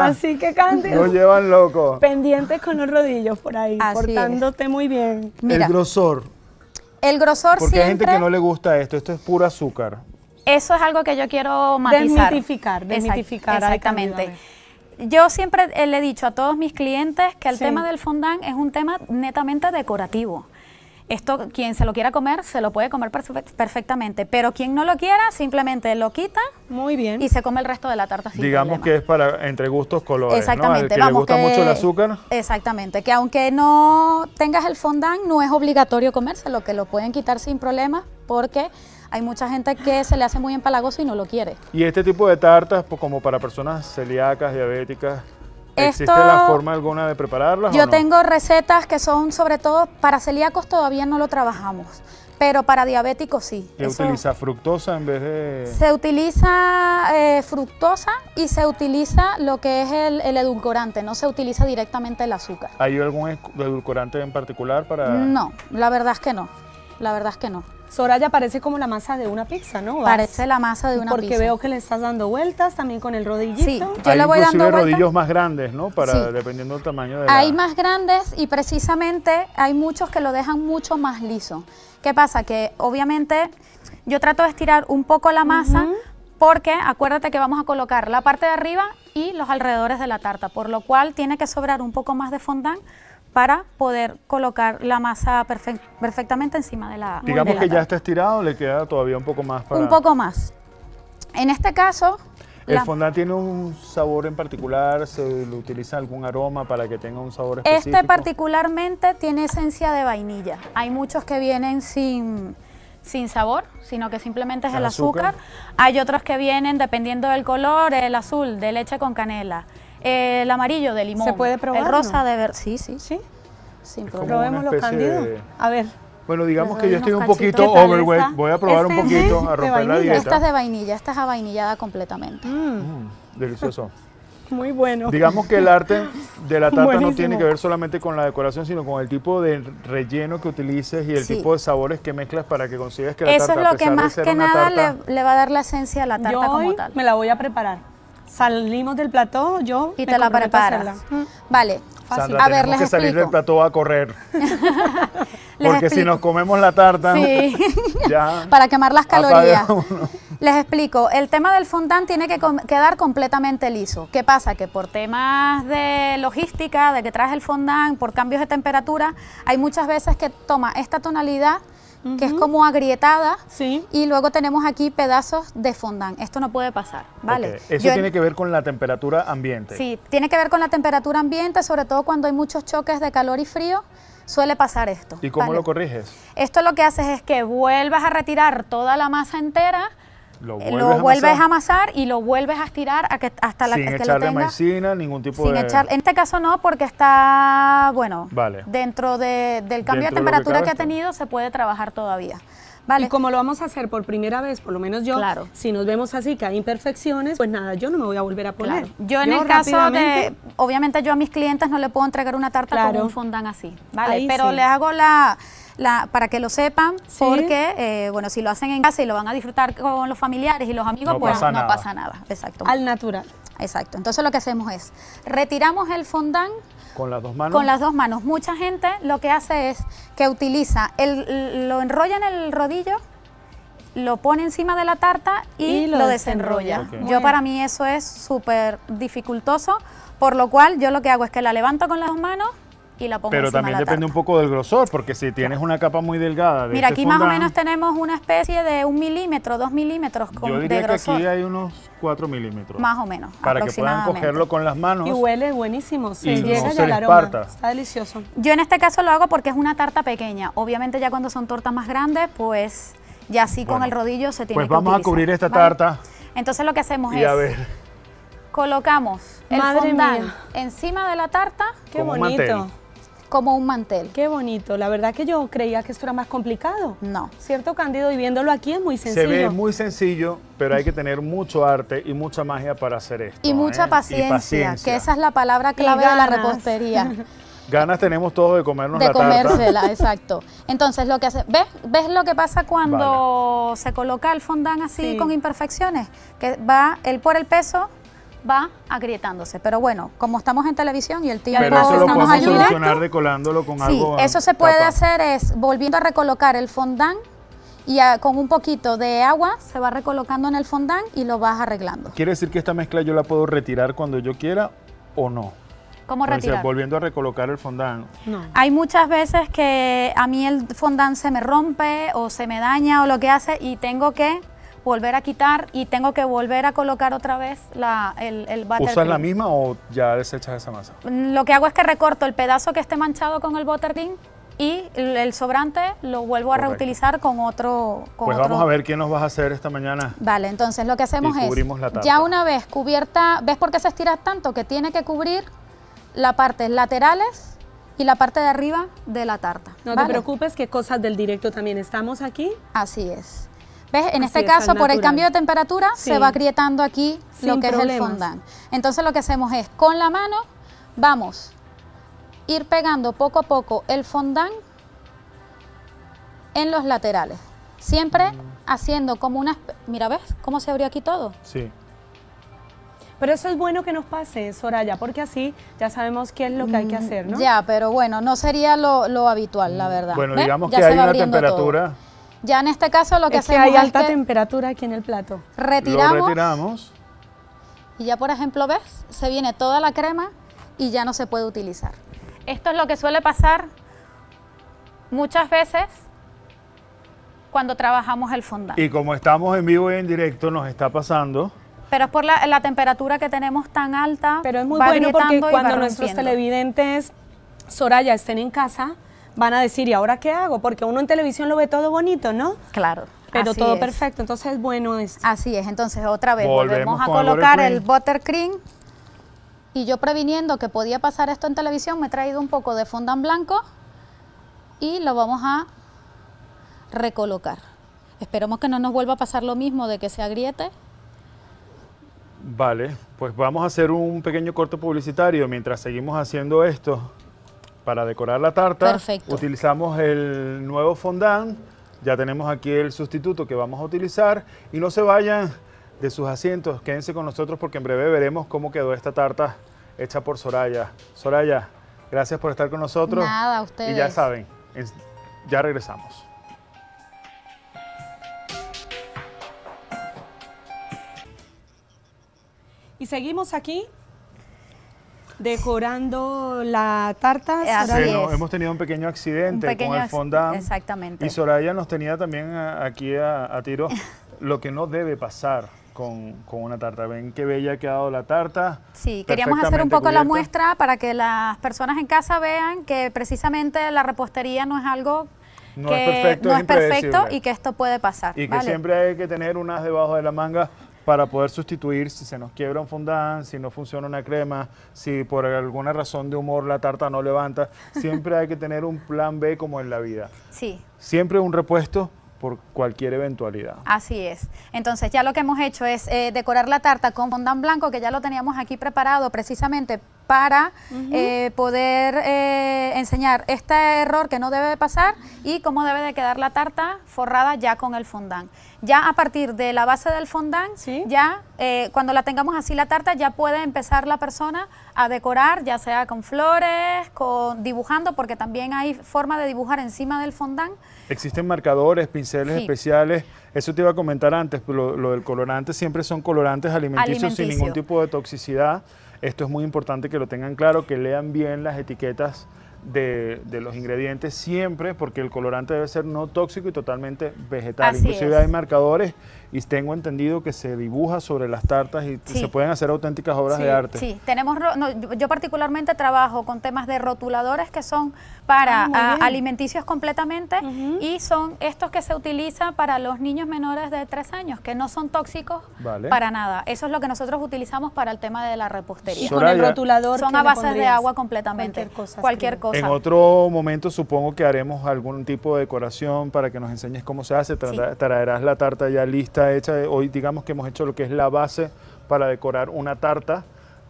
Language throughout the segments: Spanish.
Así que Cándido. Nos llevan loco. Pendientes con los rodillos por ahí, muy bien. el grosor. El grosor Porque hay gente que no le gusta esto, esto es puro azúcar. Eso es algo que yo quiero matizar. Desmitificar, desmitificar. exactamente. yo siempre le he dicho a todos mis clientes que el tema del fondant es un tema netamente decorativo. Esto, quien se lo quiera comer, se lo puede comer perfectamente, pero quien no lo quiera, simplemente lo quita Muy bien. y se come el resto de la tarta sin Digamos que es para entre gustos, colores, Exactamente. ¿no? que le gusta mucho el azúcar. Exactamente, que aunque no tengas el fondant, no es obligatorio comérselo, que lo pueden quitar sin problema porque hay mucha gente que se le hace muy empalagoso y no lo quiere. Y este tipo de tartas, pues, como para personas celíacas, diabéticas, ¿Existe la forma alguna de prepararlas? Yo tengo recetas que son sobre todo para celíacos todavía no lo trabajamos, pero para diabéticos sí. ¿Se utiliza fructosa en vez de...? Se utiliza eh, fructosa y se utiliza lo que es el, edulcorante, no se utiliza directamente el azúcar. ¿Hay algún edulcorante en particular para...? No, la verdad es que no, la verdad es que no. Soraya parece como la masa de una pizza, ¿no? parece la masa de una pizza. Porque veo que le estás dando vueltas también con el rodillito. Sí, yo le voy dando vueltas. rodillos más grandes, ¿no? Para, Dependiendo del tamaño de la... Hay más grandes y precisamente hay muchos que lo dejan mucho más liso. ¿Qué pasa? Que obviamente yo trato de estirar un poco la masa porque acuérdate que vamos a colocar la parte de arriba y los alrededores de la tarta, por lo cual tiene que sobrar un poco más de fondant para poder colocar la masa perfectamente encima de la Digamos que ya está estirado, le queda todavía un poco más para... Un poco más. En este caso... ¿El la... fondant tiene un sabor en particular? ¿Se utiliza algún aroma para que tenga un sabor este específico? Este particularmente tiene esencia de vainilla. Hay muchos que vienen sin, sin sabor, sino que simplemente es el, azúcar. Hay otros que vienen, dependiendo del color, el azul, de leche con canela el amarillo de limón. ¿Se puede probar? El rosa de ver, sí, sí. Sí. Pues probemos los candidos. A ver. Bueno, digamos que yo estoy un poquito overweight. Voy a probar un poquito a romper la dieta. Esta es de vainilla, esta es avainillada completamente. Mm, delicioso. Muy bueno. Digamos que el arte de la tarta no tiene que ver solamente con la decoración, sino con el tipo de relleno que utilices y el tipo de sabores que mezclas para que consigas que la Eso es lo que más que nada le, va a dar la esencia a la tarta como tal. me la voy a preparar salimos del plató, yo... Y te la preparas. Mm. Vale. a ver, que salir del plató a correr. Porque si nos comemos la tarta... ya Para quemar las calorías. Les explico, el tema del fondant tiene que quedar completamente liso. ¿Qué pasa? Que por temas de logística, de que traje el fondant, por cambios de temperatura, hay muchas veces que toma esta tonalidad que es como agrietada. Y luego tenemos aquí pedazos de fondant. Esto no puede pasar, ¿vale? Eso tiene que ver con la temperatura ambiente. Sí, tiene que ver con la temperatura ambiente, sobre todo cuando hay muchos choques de calor y frío suele pasar esto. ¿Y cómo lo corriges? Esto lo que haces es que vuelvas a retirar toda la masa entera lo eh, vuelves, a, amasar. y lo vuelves a estirar a que, hasta la Sin echarle ningún tipo de... en este caso no, porque está, bueno, vale. dentro del cambio de temperatura que, ha tenido se puede trabajar todavía. Vale. Y como lo vamos a hacer por primera vez, por lo menos yo, claro. si nos vemos así que hay imperfecciones, pues nada, yo no me voy a volver a poner. Yo en el caso de, obviamente yo a mis clientes no le puedo entregar una tarta con un fondant así, ¿vale? Pero le hago la para que lo sepan, porque, eh, bueno, si lo hacen en casa y lo van a disfrutar con los familiares y los amigos, pues no pasa nada. Exacto. Al natural. Exacto. Entonces lo que hacemos es, retiramos el fondán con las dos manos. Mucha gente lo que hace es que utiliza, el, lo enrolla en el rodillo, lo pone encima de la tarta y, lo, desenrolla. Yo para mí eso es súper dificultoso, por lo cual yo lo que hago es que la levanto con las dos manos, y la pongo Pero también depende un poco del grosor, porque si tienes una capa muy delgada. Mira, este aquí más o menos tenemos una especie de un milímetro, dos milímetros con, yo diría de grosor. Que aquí hay unos cuatro milímetros. Más o menos. Para que puedan cogerlo con las manos. Y huele buenísimo. Sí, y llega el aroma. Está delicioso. Yo en este caso lo hago porque es una tarta pequeña. Obviamente, ya cuando son tortas más grandes, pues ya así con el rodillo se tiene pues Pues vamos a cubrir esta tarta. Entonces lo que hacemos y es. A ver colocamos el fondant encima de la tarta. Qué bonito como un mantel. Qué bonito, la verdad que yo creía que esto era más complicado. No. ¿Cierto, Cándido? Y viéndolo aquí es muy sencillo. Se ve muy sencillo, pero hay que tener mucho arte y mucha magia para hacer esto. Y ¿eh? mucha paciencia, que esa es la palabra clave de la repostería. Ganas tenemos todos de comernos la tarta. De comérsela, exacto. Entonces, lo que hace, ¿ves? ¿ves lo que pasa cuando se coloca el fondant así con imperfecciones? Que va él por el peso va agrietándose. Pero bueno, como estamos en televisión y el tiempo Pero eso estamos lo podemos solucionar decolándolo con sí, Eso se puede hacer es volviendo a recolocar el fondant y con un poquito de agua se va recolocando en el fondant y lo vas arreglando. ¿Quiere decir que esta mezcla yo la puedo retirar cuando yo quiera o no? ¿Cómo retirar? volviendo a recolocar el fondant. No. Hay muchas veces que a mí el fondant se me rompe o se me daña o lo que hace y tengo que volver a quitar y tengo que volver a colocar otra vez la, el, el ¿Usas la misma o ya desechas esa masa? Lo que hago es que recorto el pedazo que esté manchado con el buttercream y el sobrante lo vuelvo a reutilizar con otro... pues vamos a ver qué nos vas a hacer esta mañana. Vale, entonces lo que hacemos es, la ya una vez cubierta, ¿ves por qué se estira tanto? Que tiene que cubrir la parte laterales y la parte de arriba de la tarta. No te preocupes que cosas del directo también estamos aquí. Así es. ¿Ves? En este caso, por el cambio de temperatura, se va agrietando aquí lo que es el fondant. Entonces lo que hacemos es, con la mano, vamos a ir pegando poco a poco el fondant en los laterales. Siempre mm. haciendo como una... Mira, ¿ves cómo se abrió aquí todo? Sí. Pero eso es bueno que nos pase, Soraya, porque así ya sabemos qué es lo que hay que mm, hacer, ¿no? Ya, pero bueno, no sería lo, habitual, la mm. verdad. Bueno, digamos que hay una temperatura... Ya en este caso lo que es que hay alta temperatura aquí en el plato. Retiramos. retiramos. Y ya por ejemplo, ves, se viene toda la crema y ya no se puede utilizar. Esto es lo que suele pasar muchas veces cuando trabajamos el fondant. Y como estamos en vivo y en directo, nos está pasando. Pero es por la, temperatura que tenemos tan alta. Pero es muy bueno porque cuando nuestros televidentes, Soraya, estén en casa, van a decir, ¿y ahora qué hago? Porque uno en televisión lo ve todo bonito, ¿no? Claro. Pero todo perfecto, entonces bueno es. Así es, entonces otra vez volvemos, a colocar el buttercream. Y yo previniendo que podía pasar esto en televisión, me he traído un poco de en blanco y lo vamos a recolocar. Esperemos que no nos vuelva a pasar lo mismo de que se agriete. Vale, pues vamos a hacer un pequeño corto publicitario mientras seguimos haciendo esto. Para decorar la tarta utilizamos el nuevo fondant, ya tenemos aquí el sustituto que vamos a utilizar y no se vayan de sus asientos, quédense con nosotros porque en breve veremos cómo quedó esta tarta hecha por Soraya. Soraya, gracias por estar con nosotros. Nada, ustedes. Y ya saben, ya regresamos. Y seguimos aquí decorando la tarta. Eh, sí, hemos tenido un pequeño accidente con el fondant. Exactamente. Y Soraya nos tenía también aquí a, tiro lo que no debe pasar. Con, una tarta. Ven qué bella ha quedado la tarta. Sí, queríamos hacer un poco la muestra para que las personas en casa vean que precisamente la repostería no es algo que perfecto, no es, perfecto y que esto puede pasar. Y que siempre hay que tener unas debajo de la manga para poder sustituir si se nos quiebra un fondant, si no funciona una crema, si por alguna razón de humor la tarta no levanta. Siempre hay que tener un plan B como en la vida. Sí. Siempre un repuesto por cualquier eventualidad. Así es. Entonces ya lo que hemos hecho es eh, decorar la tarta con fondant blanco que ya lo teníamos aquí preparado precisamente para eh, poder eh, enseñar este error que no debe pasar y cómo debe de quedar la tarta forrada ya con el fondant. Ya a partir de la base del fondant, ya eh, cuando la tengamos así la tarta, ya puede empezar la persona a decorar, ya sea con flores, con dibujando, porque también hay forma de dibujar encima del fondant. Existen marcadores, pinceles especiales eso te iba a comentar antes, lo, del colorante siempre son colorantes alimenticios sin ningún tipo de toxicidad. Esto es muy importante que lo tengan claro, que lean bien las etiquetas de, los ingredientes siempre, porque el colorante debe ser no tóxico y totalmente vegetal. Inclusive hay marcadores y tengo entendido que se dibuja sobre las tartas y se pueden hacer auténticas obras de arte. Sí, tenemos, yo particularmente trabajo con temas de rotuladores que son para ah, ah, alimenticios completamente y son estos que se utilizan para los niños menores de 3 años, que no son tóxicos para nada. Eso es lo que nosotros utilizamos para el tema de la repostería. Y con el rotulador son a base de agua completamente. Cualquier cosa. En otro momento supongo que haremos algún tipo de decoración para que nos enseñes cómo se hace. Traerás la tarta ya lista hecha, hoy digamos que hemos hecho lo que es la base para decorar una tarta,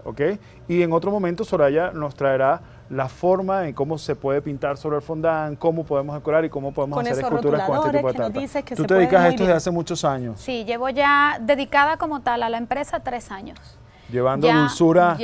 ¿ok? Y en otro momento Soraya nos traerá la forma en cómo se puede pintar sobre el fondant, cómo podemos decorar y cómo podemos hacer esculturas con este tipo de tarta. Tú te dedicas a esto desde hace muchos años. Sí, llevo ya dedicada como tal a la empresa tres años llevando dulzura,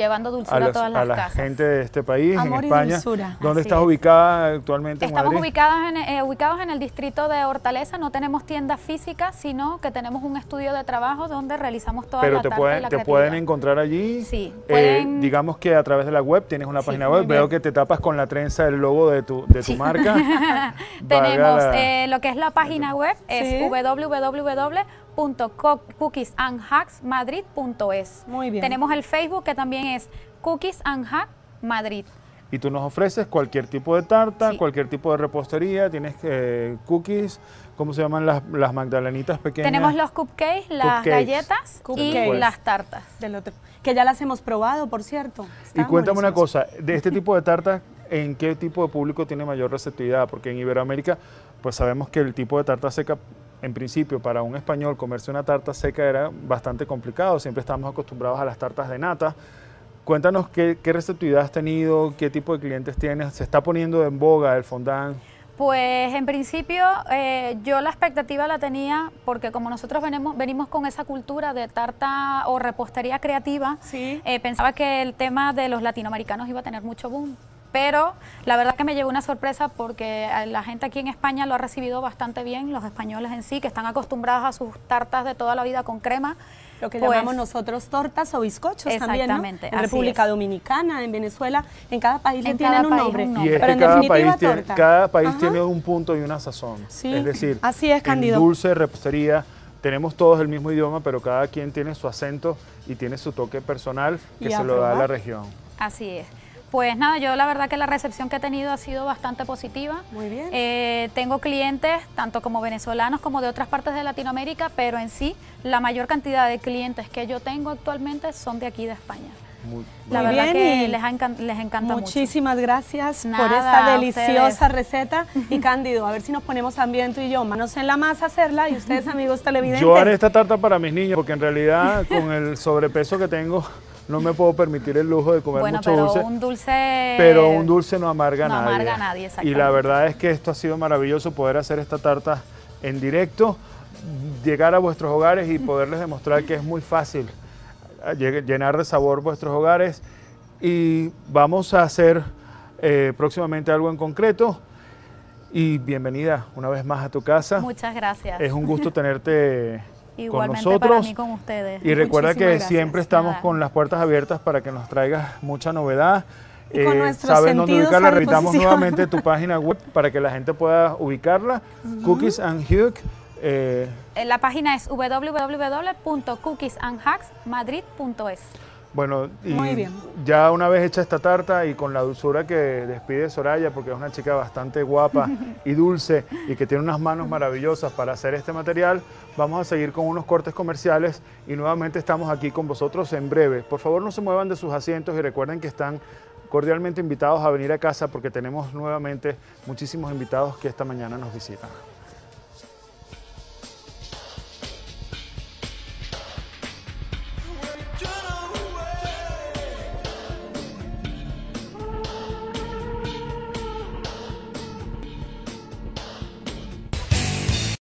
a, la gente de este país, en España. ¿Dónde estás ubicada actualmente? Estamos ubicadas eh, ubicados en el distrito de Hortaleza, no tenemos tienda física, sino que tenemos un estudio de trabajo donde realizamos toda Pero la te te pueden encontrar allí, sí, eh, digamos que a través de la web, tienes una página web, veo que te tapas con la trenza del logo de tu, de tu marca. tenemos eh, lo que es la página web, es www cookiesandhacksmadrid.es. Muy bien. Tenemos el Facebook que también es Cookies and Madrid. Y tú nos ofreces cualquier tipo de tarta, cualquier tipo de repostería, tienes eh, cookies, ¿cómo se llaman las, las magdalenitas pequeñas? Tenemos los cupcakes, las galletas y las tartas. Del otro, que ya las hemos probado, por cierto. y cuéntame una cosa, de este tipo de tarta ¿en qué tipo de público tiene mayor receptividad? Porque en Iberoamérica, pues sabemos que el tipo de tarta seca en principio para un español comerse una tarta seca era bastante complicado, siempre estamos acostumbrados a las tartas de nata. Cuéntanos qué, receptividad has tenido, qué tipo de clientes tienes, se está poniendo en boga el fondant. Pues en principio eh, yo la expectativa la tenía porque como nosotros venimos, con esa cultura de tarta o repostería creativa, eh, pensaba que el tema de los latinoamericanos iba a tener mucho boom pero la verdad que me llegó una sorpresa porque eh, la gente aquí en España lo ha recibido bastante bien, los españoles en sí, que están acostumbrados a sus tartas de toda la vida con crema. Lo que pues llamamos nosotros tortas o bizcochos también, En República Dominicana, en Venezuela, en cada país tienen un, nombre, cada país, Tiene, cada país tiene un punto y una sazón. Es decir, Así dulce, repostería, tenemos todos el mismo idioma, pero cada quien tiene su acento y tiene su toque personal que se lo da a la región. Así es. Pues nada, yo la verdad que la recepción que he tenido ha sido bastante positiva. Muy bien. Eh, tengo clientes, tanto como venezolanos como de otras partes de Latinoamérica, pero en sí la mayor cantidad de clientes que yo tengo actualmente son de aquí de España. Muy, la verdad que les, encanta les encanta Muchísimas gracias por esta deliciosa receta. Y Cándido, a ver si nos ponemos también tú y yo manos en la masa a hacerla y ustedes amigos televidentes. Yo haré esta tarta para mis niños porque en realidad con el sobrepeso que tengo no me puedo permitir el lujo de comer mucho dulce. Un dulce. Pero un dulce no amarga nada. nadie. Y la verdad es que esto ha sido maravilloso poder hacer esta tarta en directo, llegar a vuestros hogares y poderles demostrar que es muy fácil eh, llenar de sabor vuestros hogares. Y vamos a hacer eh, próximamente algo en concreto. Y bienvenida una vez más a tu casa. Muchas gracias. Es un gusto tenerte con nosotros. con ustedes. Y recuerda que siempre estamos con las puertas abiertas para que nos traigas mucha novedad. Eh, saben dónde ubicarla. Repitamos nuevamente tu página web para que la gente pueda ubicarla. Cookies and hug, eh, eh, La página es www.cookiesandhugsmadrid.es bueno, y ya una vez hecha esta tarta y con la dulzura que despide Soraya, porque es una chica bastante guapa y dulce y que tiene unas manos maravillosas para hacer este material, vamos a seguir con unos cortes comerciales y nuevamente estamos aquí con vosotros en breve. Por favor no se muevan de sus asientos y recuerden que están cordialmente invitados a venir a casa porque tenemos nuevamente muchísimos invitados que esta mañana nos visitan.